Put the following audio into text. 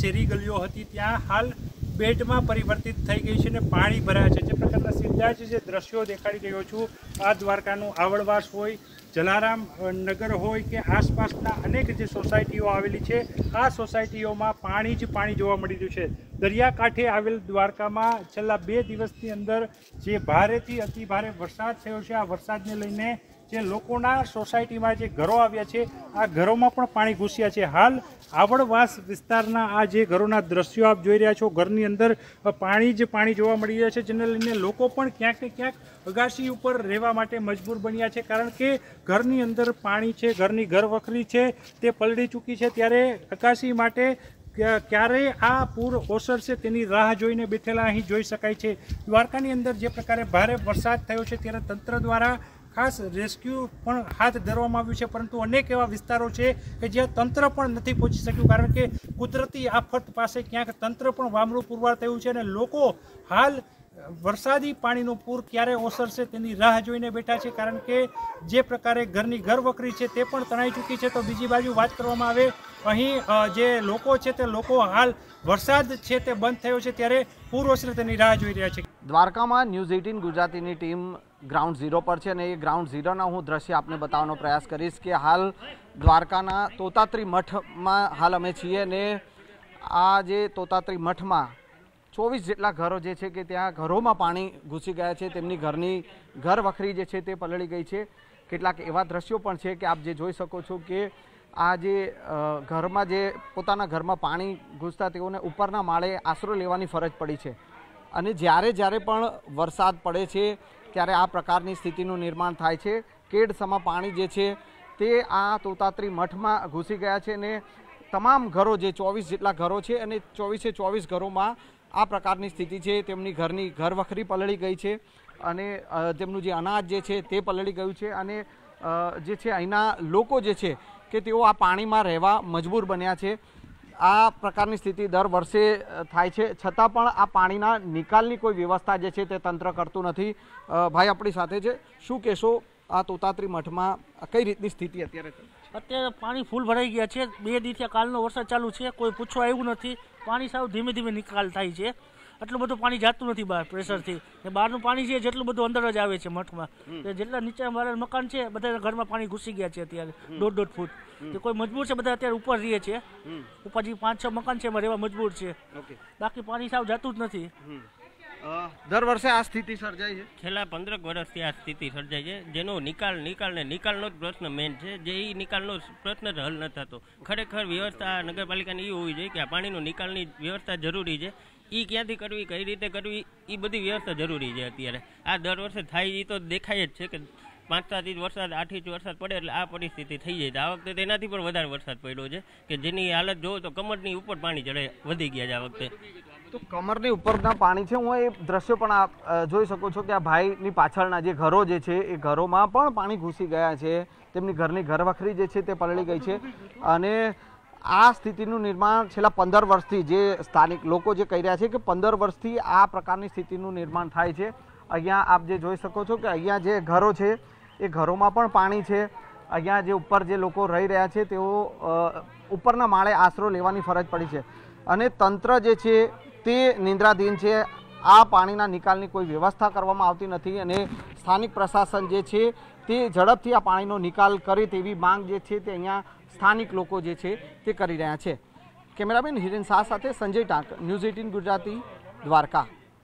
શેરી ગલીઓ હતી ત્યાં હાલ બેડમાં પરિવર્તિત થઈ ગઈ છે અને પાણી ભરાયા છે જે પ્રકારના સીધા જ જે દ્રશ્યો દેખાડી રહ્યો છું આ દ્વારકાનું આવડવાસ હોય જલારામ નગર હોય કે આસપાસના અનેક જે સોસાયટીઓ આવેલી છે આ સોસાયટીઓમાં પાણી જ પાણી જોવા મળી રહ્યું છે દરિયાકાંઠે આવેલ દ્વારકામાં છેલ્લા બે દિવસની અંદર જે ભારેથી અતિ ભારે વરસાદ થયો છે આ વરસાદને લઈને જે લોકોના સોસાયટીમાં જે ઘરો આવ્યા છે આ ઘરોમાં પણ પાણી ઘૂસ્યા છે હાલ આવડવાસ વિસ્તારના આ જે ઘરોના દ્રશ્યો આપ જોઈ રહ્યા છો ઘરની અંદર પાણી જ પાણી જોવા મળી રહ્યા છે જેને લઈને લોકો પણ ક્યાંક ને ક્યાંક અગાશી ઉપર રહેવા માટે મજબૂર બન્યા છે કારણ કે ઘરની અંદર પાણી છે ઘરની ઘર વખરી છે તે પલળી ચૂકી છે ત્યારે અગાશી માટે ક્યારે આ પૂર ઓસરશે તેની રાહ જોઈને બેઠેલા અહીં જોઈ શકાય છે દ્વારકાની અંદર જે પ્રકારે ભારે વરસાદ થયો છે ત્યારે તંત્ર દ્વારા ખાસ રેસ્ક્યુ પણ હાથ ધરવામાં આવ્યું છે પરંતુ અનેક એવા વિસ્તારો છે કે જ્યાં તંત્ર પણ નથી પહોંચી શક્યું કારણ કે કુદરતી આફત પાસે ક્યાંક તંત્ર પણ વામરું પુરવાર થયું છે અને લોકો હાલ વરસાદી પાણીનો પૂર ક્યારે ઓસરશે તેની રાહ જોઈને બેઠા છે કારણ કે જે પ્રકારે ઘરની ઘરવકરી છે તે પણ તણાઈ ચૂકી છે તો બીજી બાજુ વાત કરવામાં આવે અહીં જે લોકો છે તે લોકો હાલ વરસાદ છે તે બંધ થયો છે ત્યારે પૂર ઓસરે તેની રાહ જોઈ રહ્યા છે દ્વારકામાં ન્યૂઝ એઇટીન ગુજરાતીની ટીમ ગ્રાઉન્ડ ઝીરો પર છે અને એ ગ્રાઉન્ડ ઝીરોના હું દ્રશ્ય આપને બતાવવાનો પ્રયાસ કરીશ કે હાલ દ્વારકાના તોતાત્રી મઠમાં હાલ અમે છીએ ને આ જે તોતાત્રી મઠમાં ચોવીસ જેટલા ઘરો જે છે કે ત્યાં ઘરોમાં પાણી ઘૂસી ગયા છે તેમની ઘરની ઘર વખરી જે છે તે પલળી ગઈ છે કેટલાક એવા દ્રશ્યો પણ છે કે આપ જે જોઈ શકો છો કે આ જે ઘરમાં જે પોતાના ઘરમાં પાણી ઘૂસતા તેઓને ઉપરના માળે આશરો લેવાની ફરજ પડી છે અને જ્યારે જ્યારે પણ વરસાદ પડે છે ત્યારે આ પ્રકારની સ્થિતિનું નિર્માણ થાય છે કેડસમાં પાણી જે છે તે આ તોતાત્રી મઠમાં ઘૂસી ગયા છે અને તમામ ઘરો જે ચોવીસ જેટલા ઘરો છે અને ચોવીસે ચોવીસ ઘરોમાં આ પ્રકારની સ્થિતિ છે તેમની ઘરની ઘર વખરી પલળી ગઈ છે અને તેમનું જે અનાજ જે છે તે પલળી ગયું છે અને જે છે અહીંના લોકો જે છે કે તેઓ આ પાણીમાં રહેવા મજબૂર બન્યા છે આ પ્રકારની સ્થિતિ દર વર્ષે થાય છે છતાં પણ આ પાણીના નિકાલની કોઈ વ્યવસ્થા જે છે તે તંત્ર કરતું નથી ભાઈ આપણી સાથે છે શું કહેશો આ તોતાત્રી મઠમાં કઈ રીતની સ્થિતિ અત્યારે અત્યારે પાણી ફૂલ ભરાઈ ગયા છે બે દિવસે કાલનો વરસાદ ચાલુ છે કોઈ પૂછવા આવ્યું નથી પાણી સાવ ધીમે ધીમે નિકાલ થાય છે આટલું બધું પાણી જતું નથી બહાર પ્રેશરથી ને બહારનું પાણી છે જેટલું બધું અંદર જ આવે છે મઠમાં જેટલા નીચે મારા મકાન છે બધા ઘરમાં પાણી ઘૂસી ગયા છે અત્યારે દોઢ દોઢ ફૂટ તો કોઈ મજબૂર છે બધા અત્યારે ઉપર રહીએ છે ઉપર જે પાંચ છ મકાન છે એમાં રહેવા મજબૂર છે બાકી પાણી સાવ જતું જ નથી દર વર્ષે આ સ્થિતિ સર્જાય છે છેલ્લા પંદરક વર્ષથી આ સ્થિતિ સર્જાય છે જેનો નિકાલ નિકાલ ને નિકાલનો જ પ્રશ્ન મેઇન છે જે એ નિકાલનો પ્રશ્ન હલ ન થતો ખરેખર વ્યવસ્થા નગરપાલિકાની એ હોવી જોઈએ કે આ પાણીનો નિકાલની વ્યવસ્થા જરૂરી છે એ ક્યાંથી કરવી કઈ રીતે કરવી એ બધી વ્યવસ્થા જરૂરી છે અત્યારે આ દર વર્ષે થાય એ તો દેખાય જ છે કે પાંચ સાત ઇંચ વરસાદ આઠ ઇંચ વરસાદ પડે એટલે આ પરિસ્થિતિ થઈ જાય છે આ વખતે તેનાથી પણ વધારે વરસાદ પડ્યો છે કે જેની હાલત જોવો તો કમરની ઉપર પાણી ચડે વધી ગયા છે આ વખતે તો કમરની ઉપરના પાણી છે હું એ દ્રશ્ય પણ આપ જોઈ શકું છું કે આ ભાઈની પાછળના જે ઘરો જે છે એ ઘરોમાં પણ પાણી ઘૂસી ગયા છે તેમની ઘરની ઘરવખરી જે છે તે પલળી ગઈ છે અને આ સ્થિતિનું નિર્માણ છેલ્લા પંદર વર્ષથી જે સ્થાનિક લોકો જે કહી રહ્યા છે કે પંદર વર્ષથી આ પ્રકારની સ્થિતિનું નિર્માણ થાય છે અહીંયા આપ જે જોઈ શકો છો કે અહીંયા જે ઘરો છે એ ઘરોમાં પણ પાણી છે અહીંયા જે ઉપર જે લોકો રહી રહ્યા છે તેઓ ઉપરના માળે આશરો લેવાની ફરજ પડી છે અને તંત્ર જે છે તે નિંદ્રાધીન છે આ પાણીના નિકાલની કોઈ વ્યવસ્થા કરવામાં આવતી નથી અને સ્થાનિક પ્રશાસન જે છે તે ઝડપથી આ પાણીનો નિકાલ કરે તેવી માંગ જે છે તે અહીંયા સ્થાનિક લોકો જે છે તે કરી રહ્યા છે કેમેરામેન હિરેન શાહ સાથે સંજય ટાંક ન્યૂઝ એટીન ગુજરાતી દ્વારકા